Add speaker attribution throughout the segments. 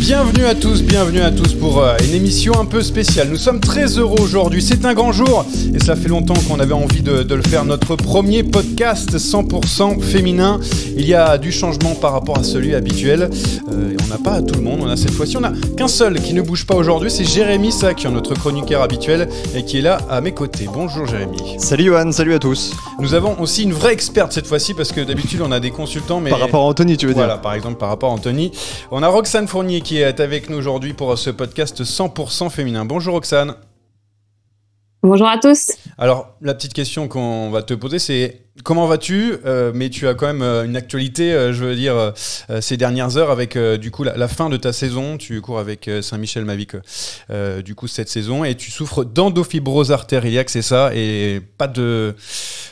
Speaker 1: Bienvenue à tous, bienvenue à tous pour euh, une émission un peu spéciale. Nous sommes très heureux aujourd'hui, c'est un grand jour et ça fait longtemps qu'on avait envie de, le faire. Notre premier podcast 100% féminin. Il y a du changement par rapport à celui habituel. Euh, et on n'a pas tout le monde, on a cette fois-ci, on n'a qu'un seul qui ne bouge pas aujourd'hui, c'est Jérémy est notre chroniqueur habituel et qui est là à mes côtés. Bonjour Jérémy. Salut Johan, salut à tous. Nous avons aussi une vraie experte cette fois-ci parce que d'habitude on a des consultants mais... Par rapport à Anthony tu veux dire Voilà, par exemple par rapport à Anthony. On a Roxane Fournier qui qui est avec nous aujourd'hui pour ce podcast 100% féminin. Bonjour Roxane.
Speaker 2: Bonjour à tous.
Speaker 1: Alors, la petite question qu'on va te poser, c'est comment vas-tu euh, Mais tu as quand même euh, une actualité, euh, je veux dire, ces dernières heures avec du coup la, fin de ta saison. Tu cours avec Saint-Michel Mavic du coup cette saison et tu souffres d'endofibrose artérielle, c'est ça, et pas de,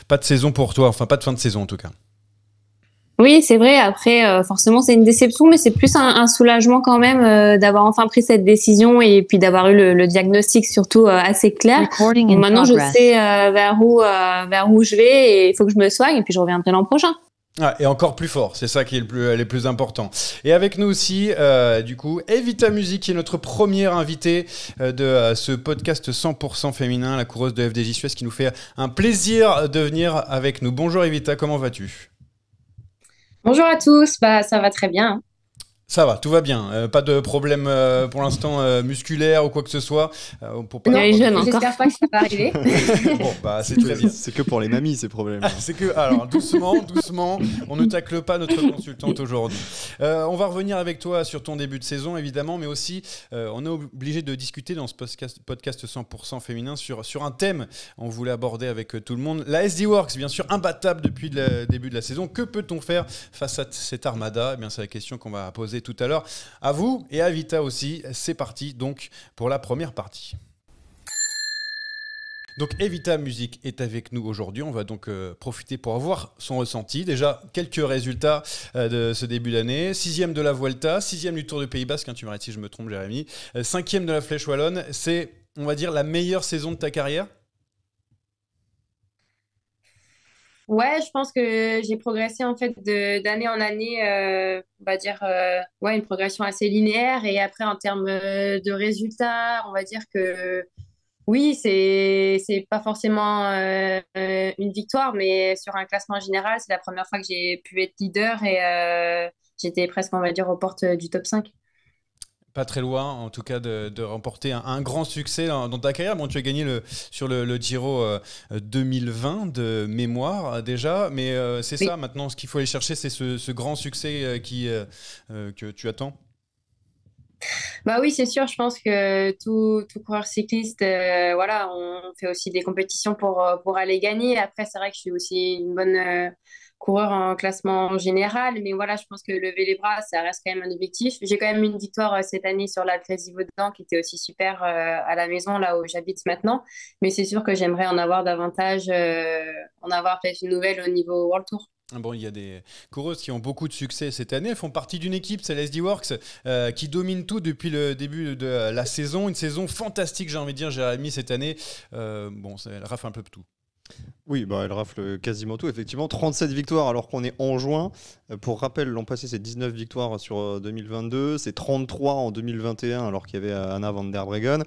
Speaker 1: pas de saison pour toi, enfin pas de fin de saison en tout cas.
Speaker 2: Oui, c'est vrai. Après, euh, forcément, c'est une déception, mais c'est plus un, soulagement quand même euh, d'avoir enfin pris cette décision et puis d'avoir eu le, diagnostic surtout euh, assez clair. maintenant, je sais vers où vers où je vais et il faut que je me soigne et puis je reviendrai l'an prochain.
Speaker 1: Ah, et encore plus fort, c'est ça qui est le plus, le plus important. Et avec nous aussi, du coup, Evita Music, qui est notre première invitée de ce podcast 100% féminin, la coureuse de FDJ Suez, qui nous fait un plaisir de venir avec nous. Bonjour Evita, comment vas-tu
Speaker 3: Bonjour à tous, bah, ça va très bien. Hein.
Speaker 1: Ça va, tout va bien. Euh, pas de problème euh, pour l'instant euh, musculaire ou quoi que ce soit. pour pas... Non, J'espère
Speaker 3: pas que ça va arriver.
Speaker 1: bon, bah, c'est très C'est que pour les mamies ces problèmes. c'est que, alors, doucement, doucement, on ne tacle pas notre consultante aujourd'hui. on va revenir avec toi sur ton début de saison, évidemment, mais aussi, on est obligé de discuter dans ce podcast, podcast 100% féminin sur, sur un thème. On voulait aborder avec tout le monde. La SD Works, bien sûr, imbattable depuis le début de la saison. Que peut-on faire face à cette armada eh bien, c'est la question qu'on va poser tout à l'heure. À vous et à Vita aussi. C'est parti donc pour la première partie. Donc Evita Musique est avec nous aujourd'hui. On va donc euh, profiter pour avoir son ressenti. Déjà, quelques résultats euh, de ce début d'année. Sixième de la Vuelta, sixième du Tour de Pays Basque, hein, tu m'arrêtes si je me trompe Jérémy. Euh, cinquième de la Flèche Wallonne, c'est on va dire la meilleure saison de ta carrière
Speaker 3: Ouais, je pense que j'ai progressé en fait d'année en année, euh, on va dire euh, ouais, une progression assez linéaire. Et après, en termes euh, de résultats, on va dire que oui, c'est c'est pas forcément une victoire, mais sur un classement général, c'est la première fois que j'ai pu être leader et j'étais presque, on va dire, aux portes du top 5
Speaker 1: pas très loin, en tout cas, de, remporter un, grand succès dans, ta carrière. Bon, tu as gagné le, sur le, Giro 2020 euh, de mémoire euh, déjà, mais euh, c'est ça maintenant. Ce qu'il faut aller chercher, c'est ce, ce, grand succès qui, que tu attends.
Speaker 3: Bah oui, c'est sûr. Je pense que tout, coureur cycliste, euh, voilà, on fait aussi des compétitions euh, pour, aller gagner. Après, c'est vrai que je suis aussi une bonne euh, coureur en classement général. Mais voilà, je pense que lever les bras, ça reste quand même un objectif. J'ai quand même une victoire cette année sur la Vaudan qui était aussi super à la maison, là où j'habite maintenant. Mais c'est sûr que j'aimerais en avoir davantage, en avoir fait une nouvelle au niveau World Tour.
Speaker 1: Bon, il y a des coureuses qui ont beaucoup de succès cette année, font partie d'une équipe, c'est l'SD Works, euh, qui domine tout depuis le début de la saison. Une saison fantastique, j'ai envie de dire, Jérémy, cette année. Euh, bon, elle rafle un peu tout.
Speaker 4: Oui, bah, elle rafle quasiment tout, effectivement. 37 victoires alors qu'on est en juin. Euh, pour rappel, l'an passé, c'est 19 victoires sur 2022, c'est 33 en 2021 alors qu'il y avait Anna van der Breggen.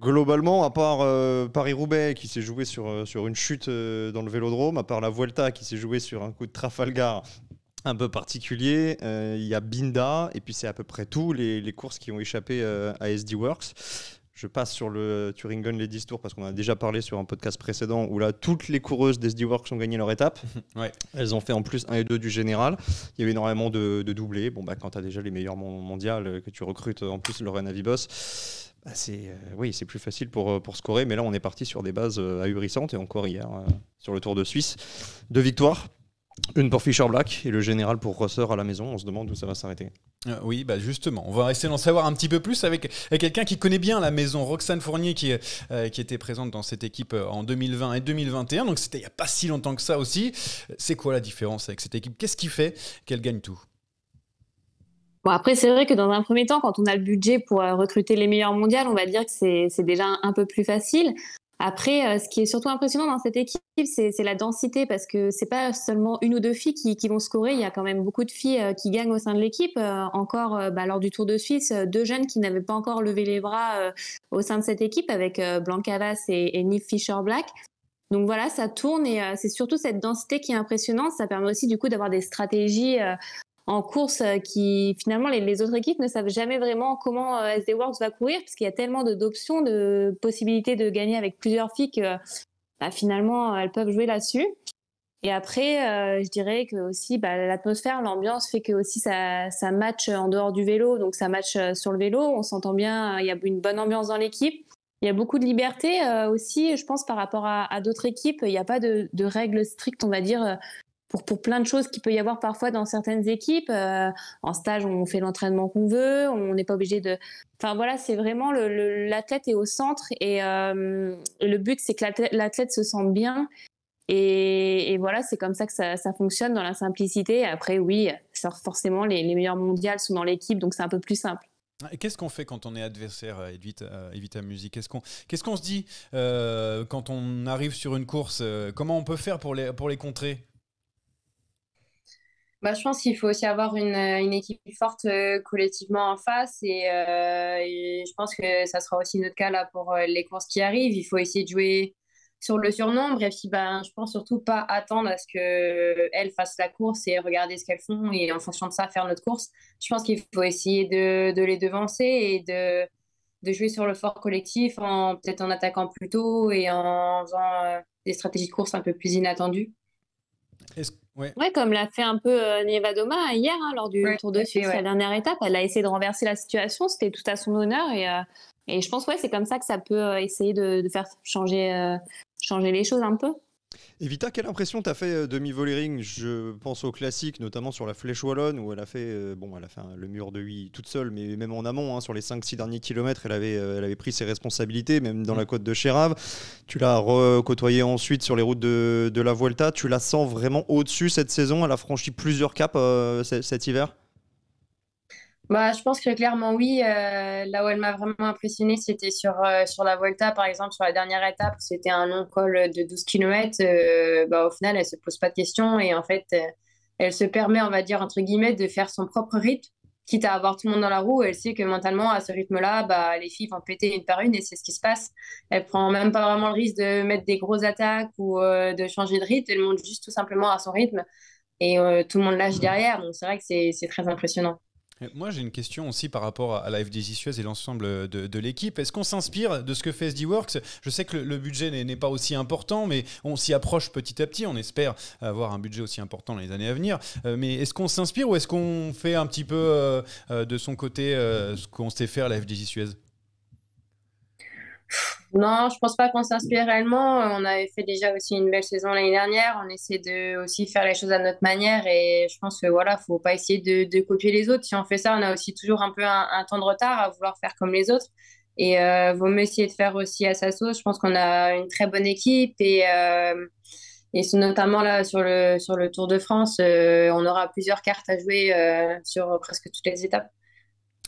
Speaker 4: Globalement, à part euh, Paris-Roubaix qui s'est joué sur, euh, sur une chute euh, dans le vélodrome, à part la Vuelta qui s'est jouée sur un coup de Trafalgar un peu particulier, il y a Binda, et puis c'est à peu près tout, les, les courses qui ont échappé à SD Works. Je passe sur le les Ladies tours parce qu'on a déjà parlé sur un podcast précédent où là, toutes les coureuses des SD Works ont gagné leur étape. Elles ont fait en plus un et 2 du général. Il y a eu énormément de, doublés. Bon, bah, quand tu as déjà les meilleurs mondiales euh, que tu recrutes, euh, en plus Lorraine Avibos, bah, c'est euh, oui, c'est plus facile pour, pour scorer. Mais là, on est parti sur des bases ahurissantes et encore hier, sur le Tour de Suisse, deux victoires une pour Fischer Black et le général pour Rosser à la maison. On se demande où ça va s'arrêter.
Speaker 1: Euh, oui, bah justement, on va essayer d'en savoir un petit peu plus avec, quelqu'un qui connaît bien la maison, Roxane Fournier, qui, euh, était présente dans cette équipe euh, en 2020 et 2021. Donc c'était il n'y a pas si longtemps que ça aussi. C'est quoi la différence avec cette équipe Qu'est-ce qui fait qu'elle gagne tout
Speaker 2: Bon, après, c'est vrai que dans un premier temps, quand on a le budget pour recruter les meilleurs mondiales, on va dire que c'est déjà un peu plus facile. Après, euh, ce qui est surtout impressionnant dans cette équipe, c'est la densité parce que c'est pas seulement une ou deux filles qui, vont scorer. Il y a quand même beaucoup de filles euh, qui gagnent au sein de l'équipe. Euh, encore, bah, lors du Tour de Suisse, deux jeunes qui n'avaient pas encore levé les bras au sein de cette équipe avec Blancavas et, et Nif Fisher-Black. Donc voilà, ça tourne et c'est surtout cette densité qui est impressionnante. Ça permet aussi du coup d'avoir des stratégies en course euh, qui finalement les, autres équipes ne savent jamais vraiment comment euh, SD Works va courir parce qu'il y a tellement d'options, de, possibilités de gagner avec plusieurs filles que bah, finalement elles peuvent jouer là-dessus. Et après, euh, je dirais que aussi bah, l'atmosphère, l'ambiance fait que aussi ça, ça match en dehors du vélo, donc ça match sur le vélo, on s'entend bien, il y a une bonne ambiance dans l'équipe. Il y a beaucoup de liberté aussi, je pense, par rapport à, d'autres équipes. Il n'y a pas de, règles strictes, on va dire, pour, pour plein de choses qu'il peut y avoir parfois dans certaines équipes. Euh, en stage, on fait l'entraînement qu'on veut, on n'est pas obligé de. Enfin voilà, c'est vraiment l'athlète est au centre et euh, le but c'est que l'athlète se sente bien. Et, voilà, c'est comme ça que ça, fonctionne dans la simplicité. Après, oui, forcément, les, meilleurs mondiales sont dans l'équipe, donc c'est un peu plus simple.
Speaker 1: Qu'est-ce qu'on fait quand on est adversaire Evita, euh, Evita Music Qu'est-ce qu'on qu'est-ce qu'on se dit quand on arrive sur une course Comment on peut faire pour les, pour les contrer
Speaker 3: bah, je pense qu'il faut aussi avoir une, euh, une équipe forte euh, collectivement en face euh, et, je pense que ça sera aussi notre cas là pour les courses qui arrivent. Il faut essayer de jouer sur le surnombre et puis ben, je pense surtout pas attendre à ce qu'elles fassent la course et regarder ce qu'elles font et en fonction de ça faire notre course. Je pense qu'il faut essayer de, de, les devancer et de, de jouer sur le fort collectif en peut-être en attaquant plus
Speaker 2: tôt et en faisant des stratégies de course un peu plus inattendues. Ouais. ouais. comme l'a fait un peu euh, hier, hein, lors du Tour de Suisse, dernière étape. Elle a essayé de renverser la situation, c'était tout à son honneur. Et, euh, et je pense que c'est comme ça que ça peut euh, essayer de, faire changer, euh, changer les choses un peu.
Speaker 4: Evita, quelle impression t'as fait euh, de Mi-Volering Je pense au classique, notamment sur la Flèche Wallonne, où elle a fait, euh, bon, elle a fait le mur de huit toute seule, mais même en amont, hein, sur les 5-6 derniers kilomètres, elle avait, euh, elle avait pris ses responsabilités, même dans la mm. côte de Chérave. Tu l'as recôtoyée ensuite sur les routes de, la Vuelta. Tu la sens vraiment au-dessus cette saison. Elle a franchi plusieurs caps cet hiver
Speaker 3: bah, je pense que clairement oui. Euh, là où elle m'a vraiment impressionnée, c'était sur, euh, sur la Volta, par exemple, sur la dernière étape, c'était un long col de 12 km. Euh, bah, au final, elle se pose pas de questions et en fait, elle se permet, on va dire, entre guillemets, de faire son propre rythme, quitte à avoir tout le monde dans la roue. Elle sait que mentalement, à ce rythme-là, bah, les filles vont péter une par une et c'est ce qui se passe. Elle prend même pas vraiment le risque de mettre des grosses attaques ou de changer de rythme. Elle monte juste tout simplement à son rythme et tout le monde lâche derrière. Donc, c'est vrai que c'est très impressionnant.
Speaker 1: Moi, j'ai une question aussi par rapport à la Suez et l'ensemble de, l'équipe. Est-ce qu'on s'inspire de ce que fait SDWorks Je sais que le, budget n'est pas aussi important, mais on s'y approche petit à petit. On espère avoir un budget aussi important dans les années à venir. Euh, mais est-ce qu'on s'inspire ou est-ce qu'on fait un petit peu euh, euh, de son côté ce qu'on sait faire à la FDJ Suez
Speaker 3: non, je pense pas qu'on s'inspire réellement. On avait fait déjà aussi une belle saison l'année dernière. On essaie de aussi faire les choses à notre manière et je pense que voilà, faut pas essayer de, copier les autres. Si on fait ça, on a aussi toujours un peu un, temps de retard à vouloir faire comme les autres. Et euh, vaut mieux essayer de faire aussi à sa sauce. Je pense qu'on a une très bonne équipe et euh, et notamment là sur le sur le Tour de France, euh, on aura plusieurs cartes à jouer euh, sur presque toutes les étapes.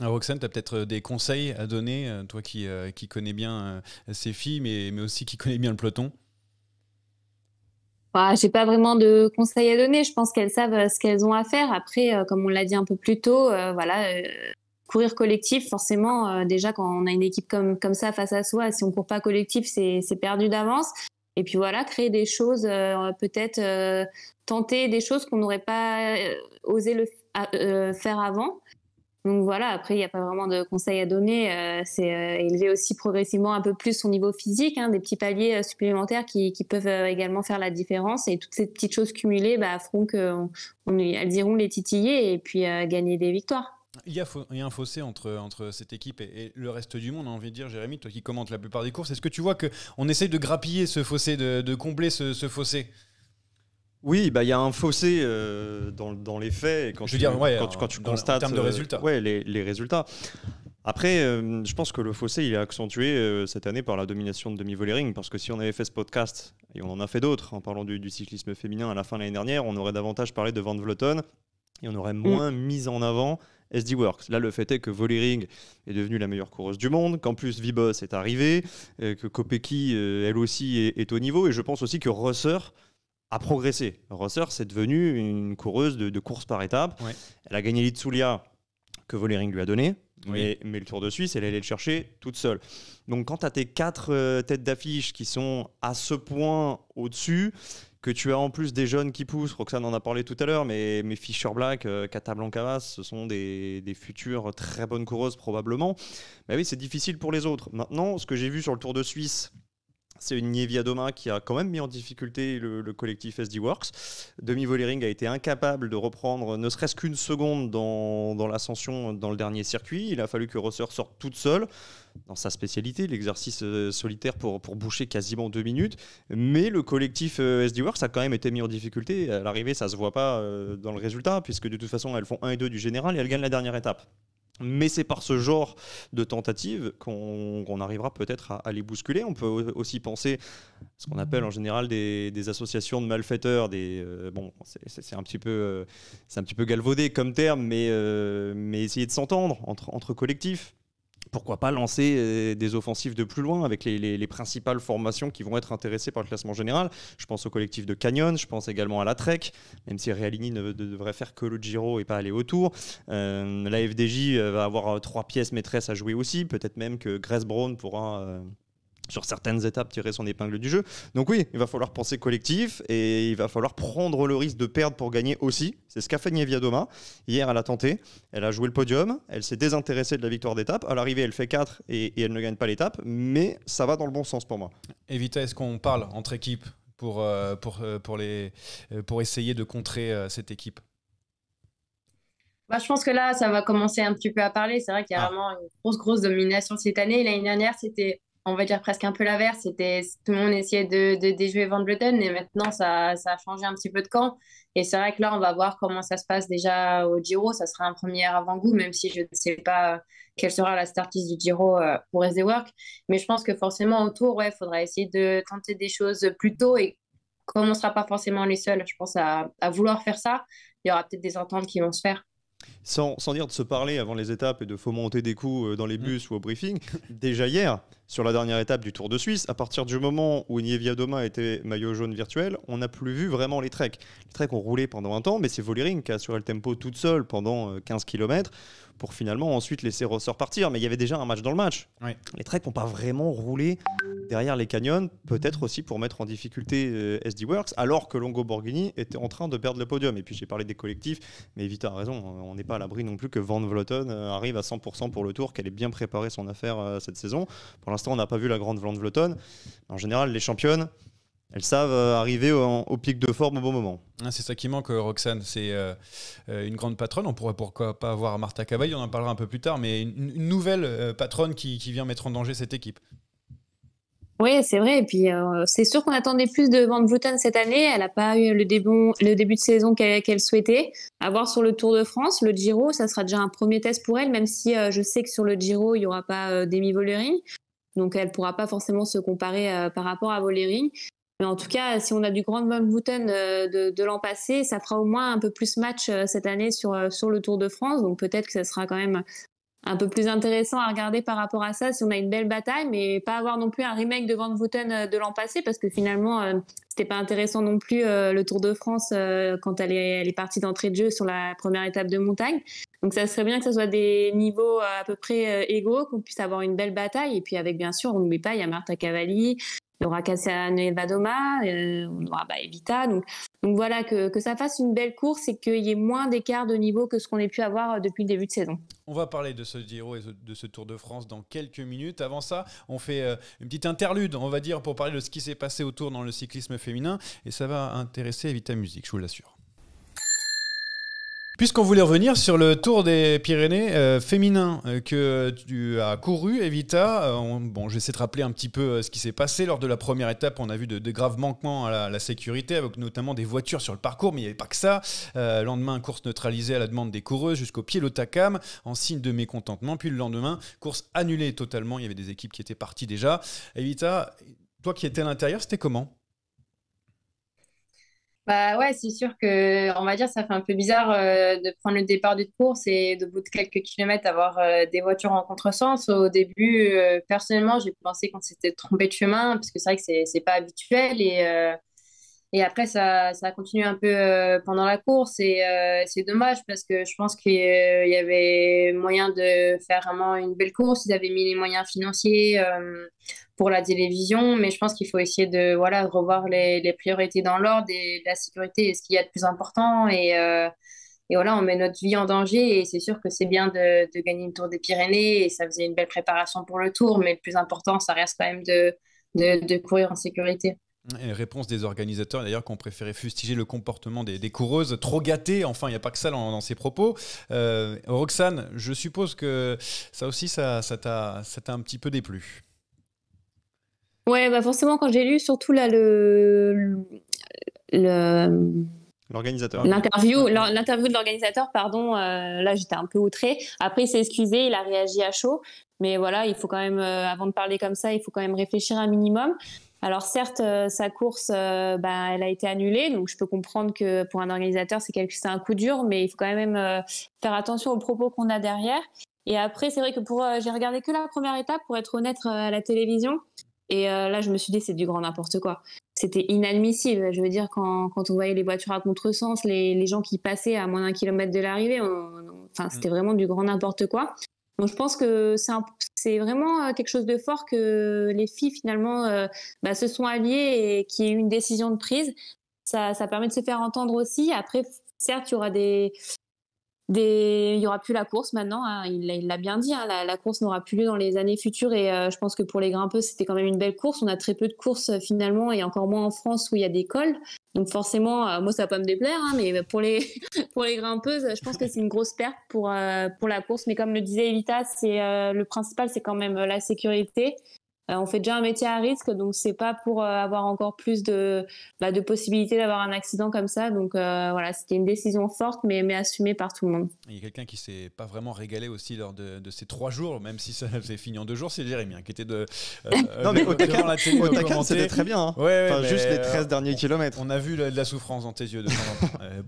Speaker 1: Ah, Roxane, tu as peut-être euh, des conseils à donner, euh, toi qui, euh, qui connais bien ces filles, mais, aussi qui connais bien le peloton
Speaker 2: ah, Je n'ai pas vraiment de conseils à donner. Je pense qu'elles savent ce qu'elles ont à faire. Après, comme on l'a dit un peu plus tôt, voilà, courir collectif, forcément, déjà quand on a une équipe comme, comme ça face à soi, si on court pas collectif, c'est perdu d'avance. Et puis voilà, créer des choses, peut-être tenter des choses qu'on n'aurait pas osé le, faire avant donc voilà, après, il n'y a pas vraiment de conseils à donner. Euh, c'est euh, élever aussi progressivement un peu plus son niveau physique, hein, des petits paliers euh, supplémentaires qui, peuvent également faire la différence. Et toutes ces petites choses cumulées bah, feront qu'elles iront les titiller et puis gagner des victoires.
Speaker 1: Il y, a, un fossé entre, cette équipe et, le reste du monde, hein, envie de dire, Jérémy, toi qui commente la plupart des courses, est-ce que tu vois qu'on essaye de grappiller ce fossé, de, combler ce fossé oui, bah, il y a un fossé
Speaker 4: euh, dans, les faits et quand je tu, quand, constates en termes de euh, résultats. les, résultats. Après, euh, je pense que le fossé il est accentué cette année par la domination de Demi Vollering parce que si on avait fait ce podcast et on en a fait d'autres en parlant du, cyclisme féminin à la fin de l'année dernière, on aurait davantage parlé de Van Vleuten et on aurait moins mm. mis en avant SD Works. Là, le fait est que Volering est devenue la meilleure coureuse du monde, qu'en plus Vibos est arrivée, que Kopecky, elle aussi, est, est, au niveau, et je pense aussi que Rosser, a progressé. Rosser, c'est devenu une coureuse de, course par étapes. Elle a gagné l'Itsulia que Volering lui a donné. Mais, le Tour de Suisse, elle allait le chercher toute seule. Donc quand tu as tes quatre euh, têtes d'affiche qui sont à ce point au-dessus, que tu as en plus des jeunes qui poussent, Roxane en a parlé tout à l'heure, mais, mais Fischer Black, euh, Cata Blancavas, ce sont des, des, futures très bonnes coureuses probablement. Mais bah oui, c'est difficile pour les autres. Maintenant, ce que j'ai vu sur le Tour de Suisse c'est une Nievia d'Oma qui a quand même mis en difficulté le, collectif SD Works. Demi Volering a été incapable de reprendre ne serait-ce qu'une seconde dans, l'ascension dans le dernier circuit. Il a fallu que Rosser sorte toute seule dans sa spécialité, l'exercice euh, solitaire pour, pour boucher quasiment deux minutes. Mais le collectif euh, SD Works a quand même été mis en difficulté. À l'arrivée, ça ne se voit pas euh, dans le résultat, puisque de toute façon, elles font 1 et 2 du général et elles gagnent la dernière étape. Mais c'est par ce genre de tentative qu'on arrivera peut-être à, les bousculer. On peut aussi penser à ce qu'on appelle en général des, associations de malfaiteurs. Des, euh, bon, c'est un, petit peu, euh, un petit peu galvaudé comme terme, mais, euh, essayer de s'entendre entre collectifs pourquoi pas lancer euh, des offensives de plus loin avec les, principales formations qui vont être intéressées par le classement général. Je pense au collectif de Canyon, je pense également à la Trek, même si Realini ne, devrait faire que le Giro et pas aller autour. Euh, la FDJ euh, va avoir euh, trois pièces maîtresses à jouer aussi, peut-être même que Grace Brown pourra sur certaines étapes tirer son épingle du jeu. Donc oui, il va falloir penser collectif et il va falloir prendre le risque de perdre pour gagner aussi. C'est ce qu'a fait Nievia Doma. Hier, elle a tenté, elle a joué le podium, elle s'est désintéressée de la victoire d'étape. À l'arrivée, elle fait 4 et, elle ne gagne pas l'étape, mais ça va dans le bon sens pour moi.
Speaker 1: Evita, est-ce qu'on parle entre équipes pour, euh, pour, euh, pour, les, euh, pour essayer de contrer cette équipe
Speaker 3: bah, je pense que là, ça va commencer un petit peu à parler. C'est vrai qu'il y a ah. vraiment une grosse, grosse domination cette année. L'année dernière, c'était on va dire presque un peu l'inverse. C'était tout le monde essayait de, déjouer Van Vleuten et maintenant ça, a changé un petit peu de camp. Et c'est vrai que là, on va voir comment ça se passe déjà au Giro. Ça sera un premier avant-goût, même si je ne sais pas euh, quelle sera la startiste du Giro euh, pour SD Work. Mais je pense que forcément autour, il faudra essayer de tenter des choses plus tôt et comme on ne sera pas forcément les seuls, je pense à, vouloir faire ça, il y aura peut-être des ententes qui vont se faire.
Speaker 4: Sans, dire de se parler avant les étapes et de fomenter des coups euh, dans les mm. bus ou au briefing, déjà hier, sur la dernière étape du Tour de Suisse, à partir du moment où Nievia Doma était maillot jaune virtuel, on n'a plus vu vraiment les treks. Les treks ont roulé pendant un temps, mais c'est Volering qui a assuré le tempo toute seule pendant 15 euh, km pour finalement ensuite laisser Ressort partir. Mais il y avait déjà un match dans le match. Les treks n'ont pas vraiment roulé derrière les canyons, peut-être aussi pour mettre en difficulté euh, SD Works, alors que Longo Borghini était en train de perdre le podium. Et puis j'ai parlé des collectifs, mais Vita a raison, hein. on n'est pas à l'abri non plus que Van Vloten euh, arrive à 100% pour le tour, qu'elle ait bien préparé son affaire cette saison on n'a pas vu la grande de Vloton. En général, les championnes, elles savent euh, arriver au, pic de forme au bon moment.
Speaker 1: Ah, c'est ça qui manque, euh, Roxane. C'est euh, une grande patronne. On pourrait pourquoi pas avoir Martha Cavaille, on en parlera un peu plus tard, mais une, nouvelle patronne qui, vient mettre en danger cette équipe.
Speaker 2: Oui, c'est vrai. Et puis, c'est sûr qu'on attendait plus de Van Vlouten cette année. Elle n'a pas eu le, début de saison qu'elle souhaitait. avoir sur le Tour de France, le Giro, ça sera déjà un premier test pour elle, même si je sais que sur le Giro, il n'y aura pas d'Emi Volery. Donc elle pourra pas forcément se comparer euh, par rapport à Volering. Mais en tout cas, si on a du Grand Van euh, de, l'an passé, ça fera au moins un peu plus match euh, cette année sur, sur le Tour de France. Donc peut-être que ça sera quand même un peu plus intéressant à regarder par rapport à ça si on a une belle bataille, mais pas avoir non plus un remake de Van Vouten euh, de l'an passé parce que finalement euh, c'était pas intéressant non plus euh, le Tour de France quand elle est, partie d'entrée de jeu sur la première étape de montagne. Donc ça serait bien que ce soit des niveaux à peu près égaux, qu'on puisse avoir une belle bataille et puis avec bien sûr on n'oublie pas il y a Marta Cavalli, il y aura Cassia Nevadoma, euh, on aura Evita. Donc, donc voilà, que, ça fasse une belle course et qu'il y ait moins d'écart de niveau que ce qu'on ait pu avoir euh, depuis le début de saison.
Speaker 1: On va parler de ce Giro et de ce Tour de France dans quelques minutes. Avant ça, on fait euh, une petite interlude, on va dire, pour parler de ce qui s'est passé autour dans le cyclisme féminin. Et ça va intéresser Evita Musique, je vous l'assure. Puisqu'on voulait revenir sur le Tour des Pyrénées euh, féminin euh, que tu as couru, Evita, euh, bon, j'essaie de rappeler un petit peu ce qui s'est passé lors de la première étape. On a vu de, graves manquements à la, sécurité, avec notamment des voitures sur le parcours, mais il n'y avait pas que ça. lendemain, course neutralisée à la demande des coureuses jusqu'au pied l'Otacam, en signe de mécontentement. Puis le lendemain, course annulée totalement. Il y avait des équipes qui étaient parties déjà. Evita, toi qui étais à l'intérieur, c'était comment
Speaker 3: bah ouais, c'est sûr que, on va dire, ça fait un peu bizarre euh, de prendre le départ d'une course et de bout de quelques kilomètres avoir euh, des voitures en contresens. Au début, euh, personnellement, j'ai pensé qu'on s'était trompé de chemin parce que c'est vrai que c'est, c'est pas habituel et et après, ça, ça a continué un peu euh, pendant la course et euh, c'est dommage parce que je pense qu'il euh, y avait moyen de faire vraiment une belle course. Ils avaient mis les moyens financiers pour la télévision, mais je pense qu'il faut essayer de voilà, revoir les, les priorités dans l'ordre et la sécurité est ce qu'il y a de plus important. Et, et voilà, on met notre vie en danger et c'est sûr que c'est bien de, de gagner le Tour des Pyrénées et ça faisait une belle préparation pour le Tour, mais le plus important, ça reste quand même de, de courir en sécurité
Speaker 1: réponse des organisateurs d'ailleurs qu'on préférait fustiger le comportement des, coureuses trop gâtées, enfin il n'y a pas que ça dans, ses propos. Euh, Roxane, je suppose que ça aussi ça, t'a un petit peu déplu.
Speaker 2: Ouais, bah forcément quand j'ai lu surtout là le...
Speaker 1: L'organisateur. L'interview,
Speaker 2: l'interview de l'organisateur, pardon, euh, là j'étais un peu outré. Après, il s'est excusé, il a réagi à chaud. Mais voilà, il faut quand même, euh, avant de parler comme ça, il faut quand même réfléchir un minimum. Alors certes, euh, sa course, euh, ben, elle a été annulée, donc je peux comprendre que pour un organisateur, c'est quelque... un coup dur, mais il faut quand même euh, faire attention aux propos qu'on a derrière. Et après, c'est vrai que j'ai regardé que la première étape, pour être honnête, à la télévision. Et là, je me suis dit, c'est du grand n'importe quoi. C'était inadmissible. Je veux dire, quand, on voyait les voitures à contresens, les, les gens qui passaient à moins d'un kilomètre de l'arrivée, mm. c'était vraiment du grand n'importe quoi je pense que c'est vraiment euh, quelque chose de fort que les filles finalement euh, bah, se sont alliées et qu'il y ait eu une décision de prise. ça permet de se faire entendre aussi. Après, certes, il y aura des, il n'y aura plus la course maintenant, hein. il l'a bien dit, hein, la, course n'aura plus lieu dans les années futures et euh, je pense que pour les grimpeuses c'était quand même une belle course. On a très peu de courses euh, finalement et encore moins en France où il y a des cols. Donc forcément, euh, moi ça va pas me déplaire, hein, mais pour les, grimpeuses, je pense que c'est une grosse perte pour, pour la course. Mais comme le disait Evita, c'est le principal c'est quand même la sécurité euh, on fait déjà un métier à risque, donc c'est pas pour euh, avoir encore plus de, bah, de possibilités d'avoir un accident comme ça. Donc euh, voilà, c'était une décision forte, mais, mais assumée par tout le monde.
Speaker 1: il y a quelqu'un qui s'est pas vraiment régalé aussi lors de, ces trois jours, même si ça faisait fini en deux jours, c'est Jérémy, hein, qui était de. non, mais au Dakar, c'était très bien. Hein. Ouais, enfin, juste les 13 derniers kilomètres. On a vu de la, souffrance dans tes yeux de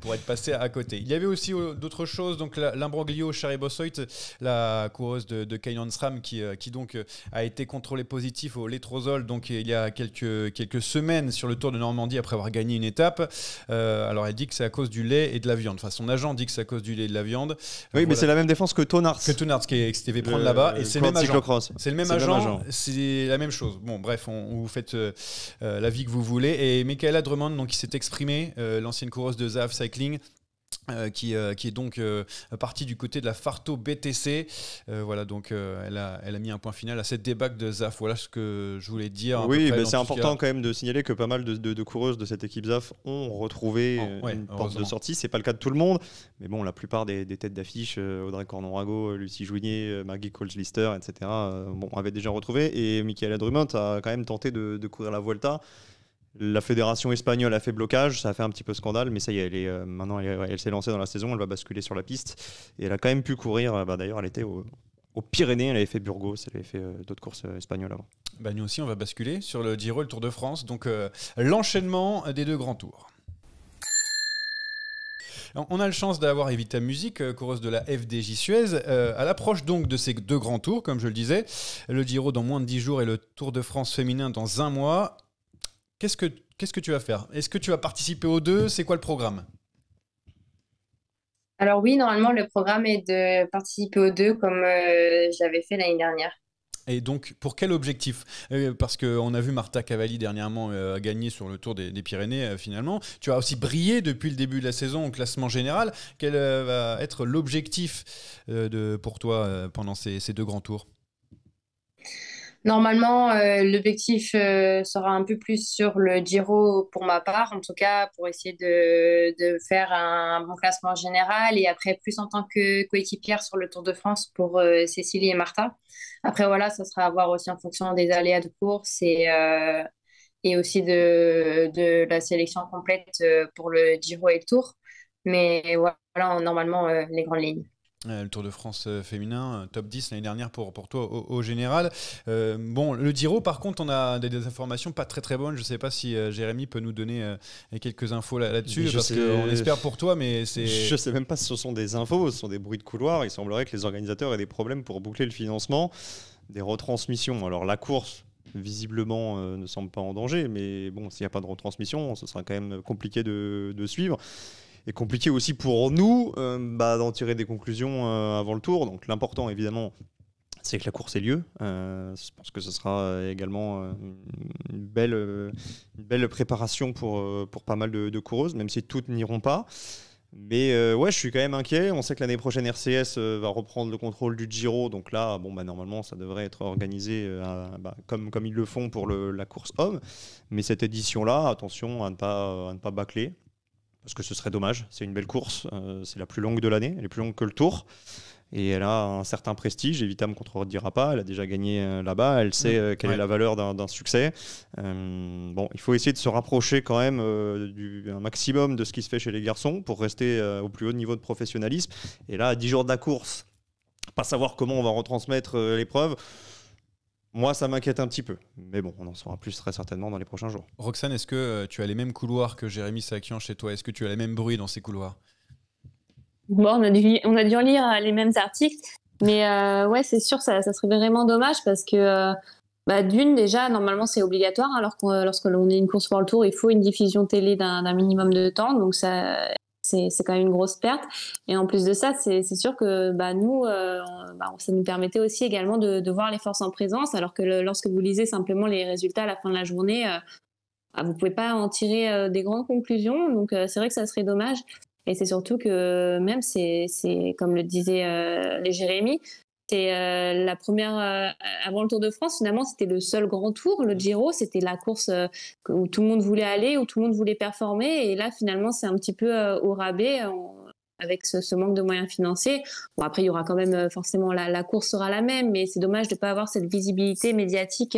Speaker 1: pour être passé à côté. Il y avait aussi d'autres choses, donc l'imbroglio Charibossoit, la coureuse de, de Sram, qui, qui donc a été contrôlée positivement positif au létrozole donc il y a quelques, quelques semaines sur le Tour de Normandie après avoir gagné une étape. Euh, alors elle dit que c'est à cause du lait et de la viande. Enfin, son agent dit que c'est à cause du lait et de la viande. Oui, mais c'est la
Speaker 4: même défense que Tonarts. Que Tonarts qui, est s'était prendre là-bas. Et c'est le, même agent. C'est le même agent.
Speaker 1: C'est la même chose. Bon, bref, on, vous faites euh, euh, la vie que vous voulez. Et Michaela Drummond, donc, qui s'est exprimée, l'ancienne coureuse de Zaf Cycling, euh, qui, euh, qui, est donc euh, partie du côté de la Farto BTC. voilà, donc elle a, mis un point final à cette débâcle de ZAF. Voilà ce que je voulais dire. Oui, mais c'est important quand
Speaker 4: même de signaler que pas mal de, coureuses de cette équipe ZAF ont retrouvé oh, une porte de sortie. C'est pas le cas de tout le monde, mais bon, la plupart des, têtes d'affiche, Audrey cornon Lucie Jouinier, Maggie Coles-Lister, etc., bon, avaient déjà retrouvé. Et Michaela Drummond a quand même tenté de, de courir la Vuelta. La fédération espagnole a fait blocage, ça a fait un petit peu scandale, mais ça y est, elle est, euh, maintenant elle, s'est lancée dans la saison, elle va basculer sur la piste. Et elle a quand même pu courir, euh, bah, d'ailleurs elle était au, aux Pyrénées, elle avait fait Burgos, elle avait fait euh, d'autres courses espagnoles avant.
Speaker 1: Bah, nous aussi, on va basculer sur le Giro le Tour de France, donc l'enchaînement des deux grands tours. On a le chance d'avoir Evita Musique, coureuse de la FDJ Suez. à l'approche donc de ces deux grands tours, comme je le disais, le Giro dans moins de 10 jours et le Tour de France féminin dans un mois, Qu'est-ce que, tu vas faire Est-ce que tu vas participer aux deux C'est quoi le programme
Speaker 3: Alors oui, normalement, le programme est de participer aux deux comme euh, j'avais fait l'année dernière.
Speaker 1: Et donc, pour quel objectif euh, Parce qu'on a vu Marta Cavalli dernièrement euh, gagner sur le Tour des, Pyrénées, finalement. Tu as aussi brillé depuis le début de la saison au classement général. Quel va être l'objectif pour toi pendant ces, deux grands tours
Speaker 3: Normalement, euh, l'objectif euh, sera un peu plus sur le Giro pour ma part, en tout cas pour essayer de, de faire un bon classement général et après plus en tant que coéquipière sur le Tour de France pour euh, Cécilie et Martha. Après, voilà, ça sera à voir aussi en fonction des aléas de course et, et aussi de, de, la sélection complète pour le Giro et le Tour. Mais voilà, normalement, les grandes lignes.
Speaker 1: Euh, le Tour de France euh, féminin, euh, top 10 l'année dernière pour, pour toi au, général. bon, le Giro, par contre, on a des, informations pas très très bonnes. Je ne sais pas si Jérémy peut nous donner quelques infos là-dessus, là parce qu'on espère pour toi, mais c'est. Je
Speaker 4: sais même pas si ce sont des infos, ce sont des bruits de couloir. Il semblerait que les organisateurs aient des problèmes pour boucler le financement des retransmissions. Alors la course, visiblement ne semble pas en danger. Mais bon, s'il n'y a pas de retransmission, ce sera quand même compliqué de, de suivre et compliqué aussi pour nous euh, bah, d'en tirer des conclusions euh, avant le tour. Donc l'important évidemment, c'est que la course ait lieu. Euh, je pense que ce sera également une belle, une belle préparation pour, pour pas mal de, coureuses, même si toutes n'iront pas. Mais ouais, je suis quand même inquiet. On sait que l'année prochaine, RCS va reprendre le contrôle du Giro. Donc là, bon, bah, normalement, ça devrait être organisé bah, comme, comme ils le font pour le, la course homme. Mais cette édition-là, attention à ne pas, à ne pas bâcler parce que ce serait dommage. C'est une belle course, euh, c'est la plus longue de l'année, elle est plus longue que le Tour. Et elle a un certain prestige, Evita me contredira pas, elle a déjà gagné euh, là-bas, elle sait euh, quelle est la valeur d'un succès. bon, il faut essayer de se rapprocher quand même du, un maximum de ce qui se fait chez les garçons pour rester au plus haut niveau de professionnalisme. Et là, à 10 jours de la course, pas savoir comment on va retransmettre l'épreuve, moi, ça m'inquiète un petit peu. Mais bon, on en saura plus très certainement dans les prochains jours.
Speaker 1: Roxane, est-ce que euh, tu as les mêmes couloirs que Jérémy Sakian chez toi Est-ce que tu as les mêmes bruits dans ces couloirs
Speaker 2: Bon, on a, dû, on a dû lire euh, les mêmes articles. Mais euh, ouais, c'est sûr, ça, serait vraiment dommage parce que bah, d'une, déjà, normalement, c'est obligatoire. Alors que lorsque l'on est une course pour le tour, il faut une diffusion télé d'un minimum de temps. Donc, ça, c'est quand même une grosse perte. Et en plus de ça, c'est sûr que bah, nous, euh, bah, ça nous permettait aussi également de, voir les forces en présence, alors que lorsque vous lisez simplement les résultats à la fin de la journée, euh, bah, vous ne pouvez pas en tirer euh, des grandes conclusions. Donc c'est vrai que ça serait dommage. Et c'est surtout que même, c'est comme le disait les Jérémy, c'est euh, la première euh, avant le Tour de France. Finalement, c'était le seul grand tour. Le Giro, c'était la course euh, où tout le monde voulait aller, où tout le monde voulait performer. Et là, finalement, c'est un petit peu au rabais. avec ce, manque de moyens financiers. Bon, après, il y aura quand même forcément la, course sera la même, mais c'est dommage de ne pas avoir cette visibilité médiatique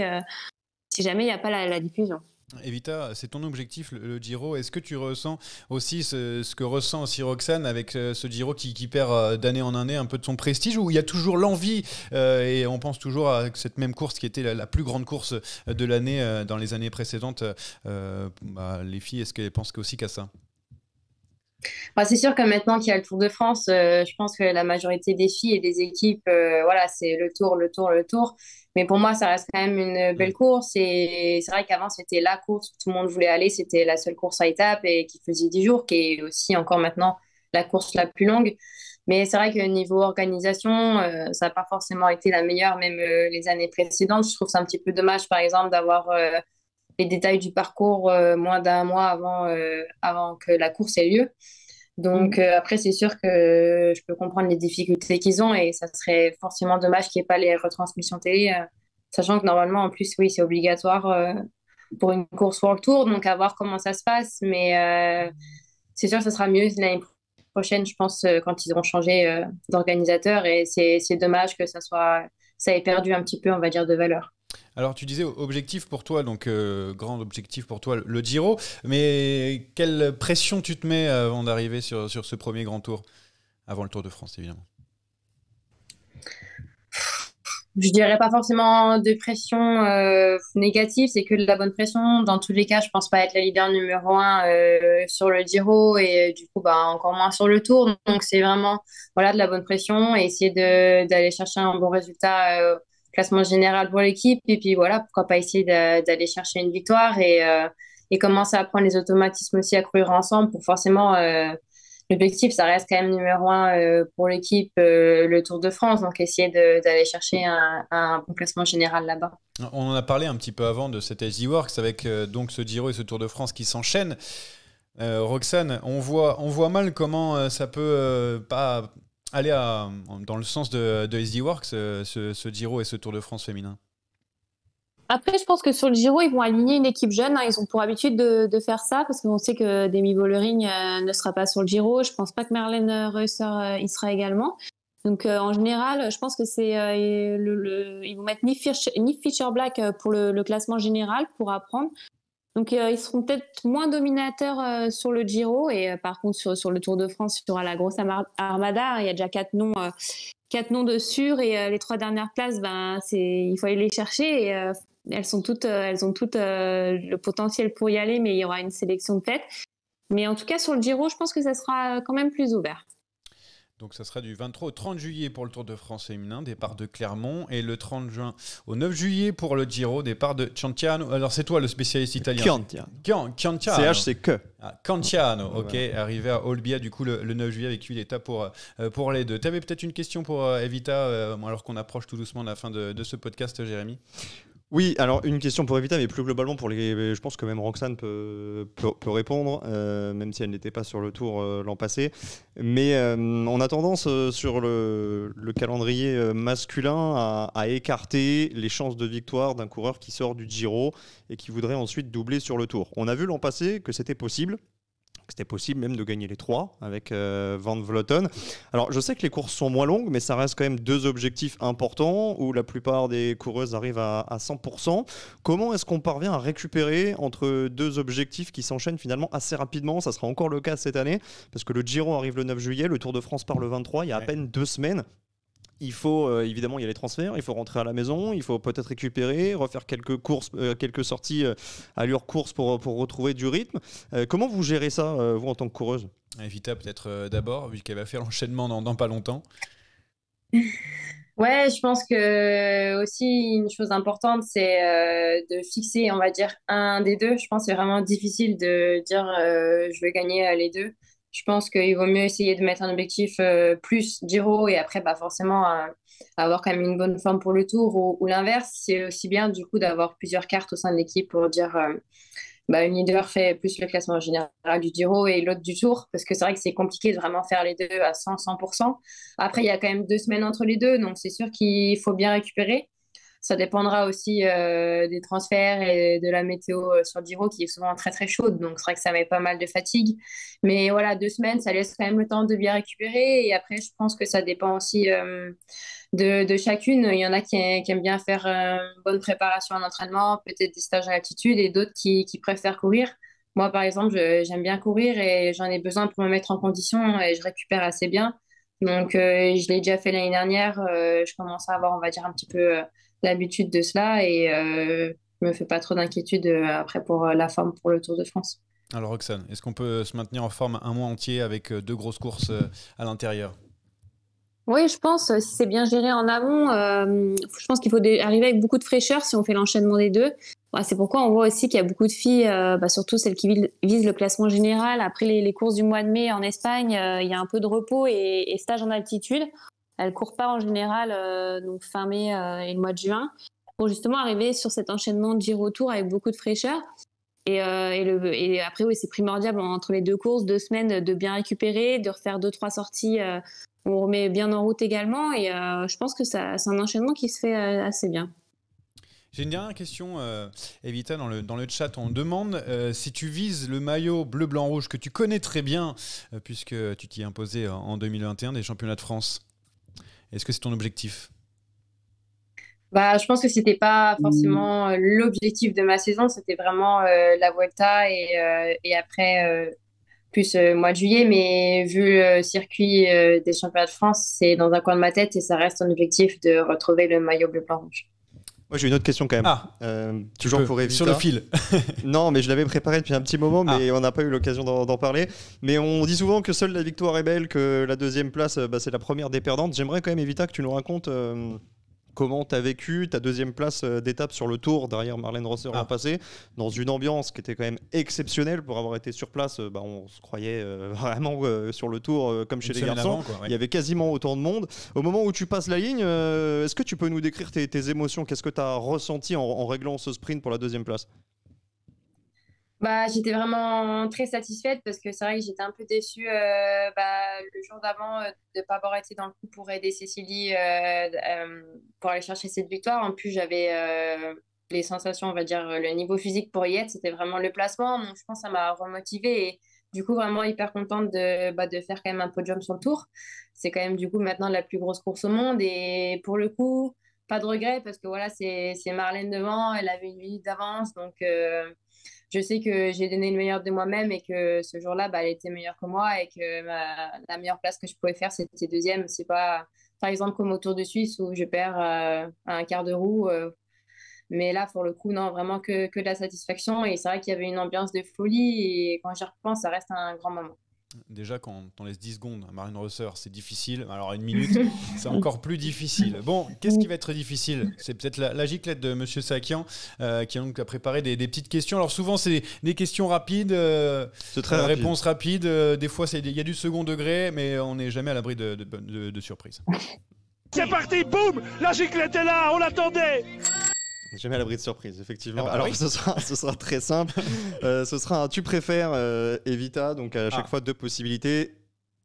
Speaker 2: si jamais il n'y a pas la diffusion.
Speaker 1: Evita, c'est ton objectif, le, Giro. Est-ce que tu ressens aussi ce, que ressent aussi Roxane avec euh, ce Giro qui, perd euh, d'année en année un peu de son prestige, ou il y a toujours l'envie, euh, et on pense toujours à cette même course qui était la, plus grande course de l'année dans les années précédentes. Bah, les filles, est-ce qu'elles pensent aussi qu'à ça
Speaker 3: c'est sûr que maintenant qu'il y a le Tour de France, euh, je pense que la majorité des filles et des équipes, euh, voilà, c'est le Tour, le Tour, le Tour. Mais pour moi, ça reste quand même une belle mm. course. Et c'est vrai qu'avant, c'était la course où tout le monde voulait aller. C'était la seule course à étapes et qui faisait 10 jours, qui est aussi encore maintenant la course la plus longue. Mais c'est vrai que niveau organisation, euh, ça n'a pas forcément été la meilleure, même les années précédentes. Je trouve ça un petit peu dommage, par exemple, d'avoir les détails du parcours euh, moins d'un mois avant, euh, avant que la course ait lieu. Donc mhm. euh, après, c'est sûr que je peux comprendre les difficultés qu'ils ont et ça serait forcément dommage qu'il n'y ait pas les retransmissions télé, sachant que normalement, en plus, oui, c'est obligatoire pour une course World Tour, donc à voir comment ça se passe. Mais c'est sûr que ça sera mieux l'année prochaine, je pense, quand ils auront changé d'organisateur et c'est dommage que ça soit ça ait perdu un petit peu, on va dire, de valeur.
Speaker 1: Alors tu disais objectif pour toi, donc euh, grand objectif pour toi le Giro, mais quelle pression tu te mets avant d'arriver sur, ce premier grand tour, avant le Tour de France évidemment
Speaker 2: Je
Speaker 3: dirais pas forcément de pression euh, négative, c'est que de la bonne pression. Dans tous les cas, je pense pas être la leader numéro un euh, sur le Giro et du coup bah, encore moins sur le Tour. Donc c'est vraiment voilà de la bonne pression et essayer d'aller chercher un bon résultat classement général pour l'équipe. Et puis voilà, pourquoi pas essayer d'aller chercher une victoire et, euh, et, commencer à prendre les automatismes aussi à courir ensemble pour forcément. Euh, l'objectif, ça reste quand même numéro un euh, pour l'équipe, le Tour de France. Donc, essayer d'aller chercher un, bon classement général là-bas.
Speaker 1: On en a parlé un petit peu avant de cet Easyworks Works avec donc ce Giro et ce Tour de France qui s'enchaînent. Roxane, on voit, on voit mal comment ça peut pas aller dans le sens de, de euh, ce, Giro et ce Tour de France féminin
Speaker 2: après, je pense que sur le Giro, ils vont aligner une équipe jeune. Hein. Ils ont pour habitude de, faire ça parce qu'on sait que Demi Bollering euh, ne sera pas sur le Giro. Je pense pas que Marlène Reusser euh, y sera également. Donc en général, je pense que c'est le, ils vont mettre ni Fisher, Black pour le, classement général pour apprendre. Donc euh, ils seront peut-être moins dominateurs euh, sur le Giro et euh, par contre sur, le Tour de France, il y aura la grosse armada. Il y a déjà quatre noms, quatre noms de sûrs et les trois dernières places, ben c'est il faut aller les chercher et elles sont toutes, elles ont toutes le potentiel pour y aller, mais il y aura une sélection de tête. Mais en tout cas sur le Giro, je pense que ça sera quand même plus ouvert.
Speaker 1: Donc ça sera du 23 au 30 juillet pour le Tour de France féminin, départ de Clermont, et le 30 juin au 9 juillet pour le Giro, départ de Cianciano. Alors c'est toi le spécialiste italien. Cianciano. Cianciano. CH c'est que. Ah, ok, arrivé à Olbia du coup le, 9 juillet avec lui l'étape pour, euh, pour les deux. Tu avais peut-être une question pour euh, Evita, euh, alors qu'on approche tout doucement de la fin de, de ce podcast, Jérémy
Speaker 4: oui, alors une question pour Evita, mais plus globalement, pour les, je pense que même Roxane peut, répondre, euh, même si elle n'était pas sur le tour euh, l'an passé. Mais on euh, a tendance sur le, calendrier masculin à, à, écarter les chances de victoire d'un coureur qui sort du Giro et qui voudrait ensuite doubler sur le tour. On a vu l'an passé que c'était possible, c'était possible même de gagner les trois avec euh, Van Vloten. Alors je sais que les courses sont moins longues, mais ça reste quand même deux objectifs importants où la plupart des coureuses arrivent à, 100%. Comment est-ce qu'on parvient à récupérer entre deux objectifs qui s'enchaînent finalement assez rapidement Ça sera encore le cas cette année parce que le Giro arrive le 9 juillet, le Tour de France part le 23, il y a à peine deux semaines il faut euh, évidemment il y a les transferts, il faut rentrer à la maison, il faut peut-être récupérer, refaire quelques courses, euh, quelques sorties à euh, l'heure course pour, pour retrouver du rythme. comment vous gérez ça, vous en tant que coureuse
Speaker 1: Evita peut-être d'abord, vu qu'elle va faire l'enchaînement dans, pas longtemps.
Speaker 3: Ouais, je pense que aussi une chose importante, c'est de fixer, on va dire, un des deux. Je pense que c'est vraiment difficile de dire je vais gagner les deux je pense qu'il vaut mieux essayer de mettre un objectif euh, plus Giro et après, bah, forcément, euh, avoir quand même une bonne forme pour le tour ou, l'inverse. C'est aussi bien, du coup, d'avoir plusieurs cartes au sein de l'équipe pour dire euh, bah, une leader fait plus le classement général du Giro et l'autre du tour, parce que c'est vrai que c'est compliqué de vraiment faire les deux à 100, 100%. Après, il y a quand même deux semaines entre les deux, donc c'est sûr qu'il faut bien récupérer. Ça dépendra aussi euh, des transferts et de la météo euh, sur Giro qui est souvent très très chaude. Donc c'est vrai que ça met pas mal de fatigue. Mais voilà, deux semaines, ça laisse quand même le temps de bien récupérer. Et après, je pense que ça dépend aussi euh, de, chacune. Il y en a qui, aiment bien faire une bonne préparation à l'entraînement, peut-être des stages à altitude et d'autres qui, préfèrent courir. Moi, par exemple, j'aime bien courir et j'en ai besoin pour me mettre en condition et je récupère assez bien. Donc, je l'ai déjà fait l'année dernière. je commence à avoir, on va dire, un petit peu l'habitude de cela et euh, je ne me fais pas trop d'inquiétude euh, après pour euh, la forme pour le Tour de France.
Speaker 1: Alors Roxane, est-ce qu'on peut se maintenir en forme un mois entier avec deux grosses courses à l'intérieur
Speaker 2: oui, je pense, si c'est bien géré en amont, je pense qu'il faut arriver avec beaucoup de fraîcheur si on fait l'enchaînement des deux. c'est pourquoi on voit aussi qu'il y a beaucoup de filles, bah, surtout celles qui visent le classement général. Après les, courses du mois de mai en Espagne, il y a un peu de repos et, et stage en altitude. Elle court pas en général euh, donc fin mai euh, et le mois de juin pour justement arriver sur cet enchaînement de retour avec beaucoup de fraîcheur. Et, euh, et, le, et après, oui, c'est primordial entre les deux courses, deux semaines, de bien récupérer, de refaire deux, trois sorties. on remet bien en route également. Et je pense que c'est un enchaînement qui se fait assez bien.
Speaker 1: J'ai une dernière question, Evita, dans le, dans le chat. On demande si tu vises le maillot bleu-blanc-rouge que tu connais très bien, puisque tu t'y es imposé en 2021 des championnats de France. Est-ce que c'est ton objectif
Speaker 3: bah, je pense que ce n'était pas forcément hmm. euh, l'objectif de ma saison, c'était vraiment euh, la Vuelta et, euh, après plus plus mois de juillet. Mais vu le circuit des championnats de France, c'est dans un coin de ma tête et ça reste un objectif de retrouver le maillot bleu blanc rouge.
Speaker 4: Moi, j'ai une autre question quand même. Ah, euh, toujours pour éviter. Sur le fil. non, mais je l'avais préparé depuis un petit moment, ah. mais on n'a pas eu l'occasion d'en parler. Mais on dit souvent que seule la victoire est belle, que la deuxième place, euh, bah, c'est la première des perdantes. J'aimerais quand même, Evita, que tu nous racontes euh, comment tu as vécu ta deuxième place euh, d'étape sur le tour derrière Marlène Rosser en l'an ah. passé, dans une ambiance qui était quand même exceptionnelle pour avoir été sur place. Euh, bah, on se croyait euh, vraiment sur le tour comme chez les garçons. Il y avait quasiment autant de monde. Au moment où tu passes la ligne, est-ce que tu peux nous décrire tes, émotions Qu'est-ce que tu as ressenti en, réglant ce sprint pour la deuxième place
Speaker 3: bah, j'étais vraiment très satisfaite parce que c'est vrai que j'étais un peu déçue euh, bah, le jour d'avant euh, de ne pas avoir été dans le coup pour aider Cécilie euh, pour aller chercher cette victoire. En plus, j'avais les sensations, on va dire, le niveau physique pour y être, c'était vraiment le placement. Donc, je pense que ça m'a remotivée et du coup, vraiment hyper contente de, bah, de faire quand même un podium sur le tour. C'est quand même, du coup, maintenant la plus grosse course au monde et pour le coup, pas de regret parce que voilà, c'est Marlène devant, elle avait une minute d'avance donc je sais que j'ai donné le meilleur de moi-même et que ce jour-là, bah, elle était meilleure que moi et que bah, la meilleure place que je pouvais faire, c'était deuxième. C'est pas, par exemple, comme au Tour de Suisse où je perds euh, un quart de roue. Euh, mais là, pour le coup, non, vraiment que, de la satisfaction. Et c'est vrai qu'il y avait une ambiance de folie. Et quand j'y repense, ça reste un grand moment.
Speaker 1: Déjà, quand on laisse 10 secondes à Marine Rosser, c'est difficile. Alors, une minute, c'est encore plus difficile. Bon, qu'est-ce qui va être difficile C'est peut-être la, giclette de M. Sakian, euh, qui a donc préparé des, petites questions. Alors, souvent, c'est des questions rapides, euh, des réponses rapides. Euh, des fois, il y a du second degré, mais on n'est jamais à l'abri de, de surprises. C'est parti, boum La giclette est là,
Speaker 4: on l'attendait Jamais à l'abri
Speaker 1: de surprise, effectivement. Ah bah Alors, ce, sera, très simple.
Speaker 4: Euh, ce sera un tu préfères, euh, Evita. Donc, à chaque ah. fois, deux possibilités.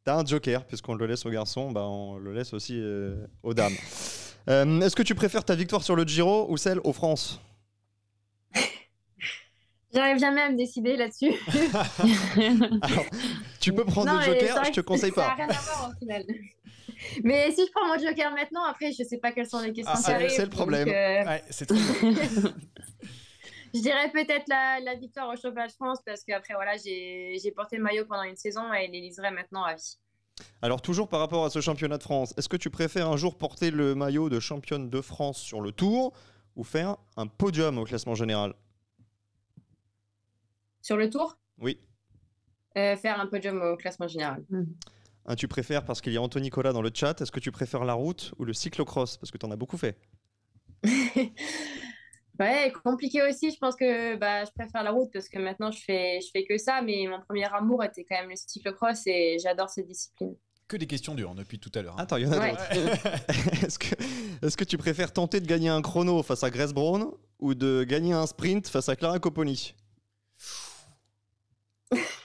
Speaker 4: T'as un joker, puisqu'on le laisse aux garçons, bah, on le laisse aussi euh, aux dames. Est-ce que tu préfères ta victoire sur le Giro ou celle aux France
Speaker 3: J'arrive jamais à me décider là-dessus.
Speaker 1: tu peux prendre le joker, je te conseille pas. Ça n'a rien à voir
Speaker 3: au final. Mais si je prends mon joker maintenant, après, je sais pas quelles sont les questions ah, C'est le
Speaker 1: problème. Euh,
Speaker 3: je dirais peut-être la, victoire au championnat de France parce qu'après, voilà, j'ai porté le maillot pendant une saison et l'éliserai maintenant à vie.
Speaker 4: Alors, toujours par rapport à ce championnat de France, est-ce que tu préfères un jour porter le maillot de championne de France sur le Tour ou faire un podium au classement général Sur le Tour Oui.
Speaker 3: Euh, faire un podium au classement général. Mmh
Speaker 4: tu préfères parce qu'il y a Anthony Nicolas dans le chat. Est-ce que tu préfères la route ou le cyclocross Parce que tu en as beaucoup fait.
Speaker 3: ouais, compliqué aussi. Je pense que bah, je préfère la route parce que maintenant je fais, je fais que ça. Mais mon premier amour était quand même le cyclocross et j'adore cette discipline.
Speaker 1: Que des questions dures depuis tout à l'heure. Hein. Attends, il y en a d'autres. est-ce, que, est-ce que tu préfères tenter
Speaker 4: de gagner un chrono face à Grace Brown ou de gagner un sprint face à Clara Coponi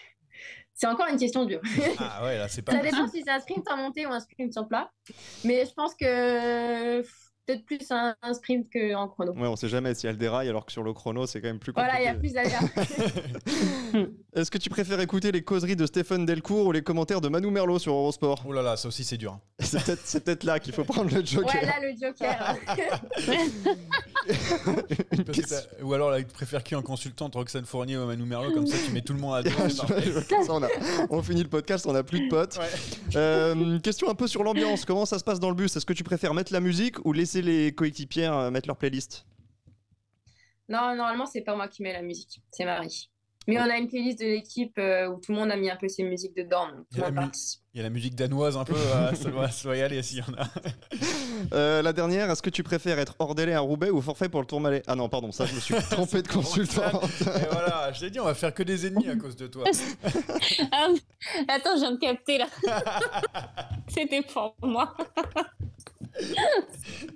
Speaker 3: C'est encore une question dure.
Speaker 1: Ah ouais, là, c'est
Speaker 4: pas. ça
Speaker 3: dépend si c'est un sprint en montée ou un sprint sur plat. Mais je pense que peut-être plus un, un sprint qu'en chrono. Ouais,
Speaker 4: on sait jamais si elle déraille, alors que sur le chrono, c'est quand même plus compliqué. Voilà, il y
Speaker 3: a plus
Speaker 4: Est-ce que tu préfères écouter les causeries de Stéphane Delcourt ou les commentaires de Manu Merlot sur
Speaker 1: Eurosport Oh là là, ça aussi, c'est dur. Hein. c'est peut-être là qu'il faut prendre le joker. Ouais, là,
Speaker 3: le joker.
Speaker 1: Euh, ou alors, tu préfères qui en consultante, Roxane Fournier ou Manu Merlot, comme ça tu mets tout le monde à dos. on, finit le podcast, on n'a plus de potes.
Speaker 4: Euh, question un peu sur l'ambiance. Comment ça se passe dans le bus Est-ce que tu préfères mettre la musique ou laisser les coéquipières euh, mettre leur playlist
Speaker 3: Non, normalement, c'est pas moi qui mets la musique, c'est Marie. Mais on a une playlist de l'équipe où tout le monde a mis un peu ses musiques dedans. Donc
Speaker 1: tout il y a la musique danoise un peu, à Soyal et s'il y en a. Euh, la dernière, est-ce
Speaker 4: que tu préfères être délai à Roubaix ou forfait pour le Tourmalet Ah non, pardon, ça je me suis trompé de
Speaker 1: consultant. et voilà, je t'ai dit, on va faire que des ennemis à cause de toi.
Speaker 2: Ah, attends, je viens de capter là. C'était pour moi.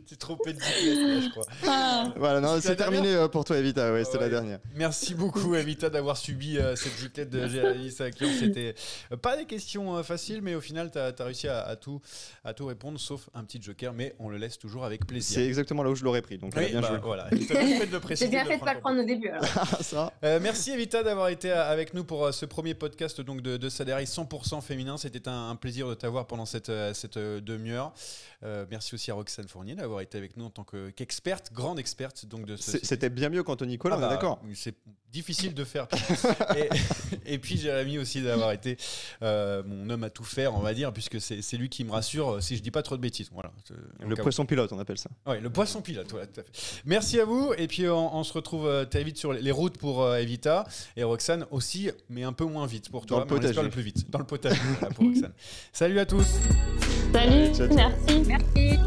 Speaker 1: T'es trompé de je crois. Ah. Voilà, non, c'est terminé
Speaker 4: euh, pour toi, Evita. Ouais, c'était la dernière.
Speaker 1: Merci beaucoup, Evita, d'avoir subi euh, cette giclette de Géraldine. Ce C'était pas des questions faciles, mais au final, tu as, réussi à, tout, à tout répondre, sauf un petit joker, mais on le laisse toujours avec plaisir. C'est exactement là où
Speaker 4: je l'aurais pris, donc bien bah, joué. Voilà. J'ai
Speaker 1: bien fait de ne pas
Speaker 3: prendre au début.
Speaker 1: Euh, merci Evita d'avoir été euh, avec nous pour euh, ce premier podcast donc, de, de 100% féminin. C'était un, plaisir de t'avoir pendant cette, cette demi-heure. merci aussi à Roxane Fournier d'avoir été avec nous en tant qu'experte, grande experte donc, C'était bien mieux qu'Anthony Nicolas, ah bah, d'accord. C'est difficile de faire. et, et, puis Jérémy aussi d'avoir été mon homme à tout faire on va dire, puisque c'est lui qui me rassure euh, si je dis pas trop de bêtises. Voilà. Le poisson pilote, on appelle ça. Oui, le poisson pilote, Merci à vous. Et puis, on, se retrouve euh, très vite sur les routes pour euh, Evita et Roxane aussi, mais un peu moins vite pour toi. Dans le plus vite. Dans le potage Salut à tous. Salut,
Speaker 3: merci. Merci.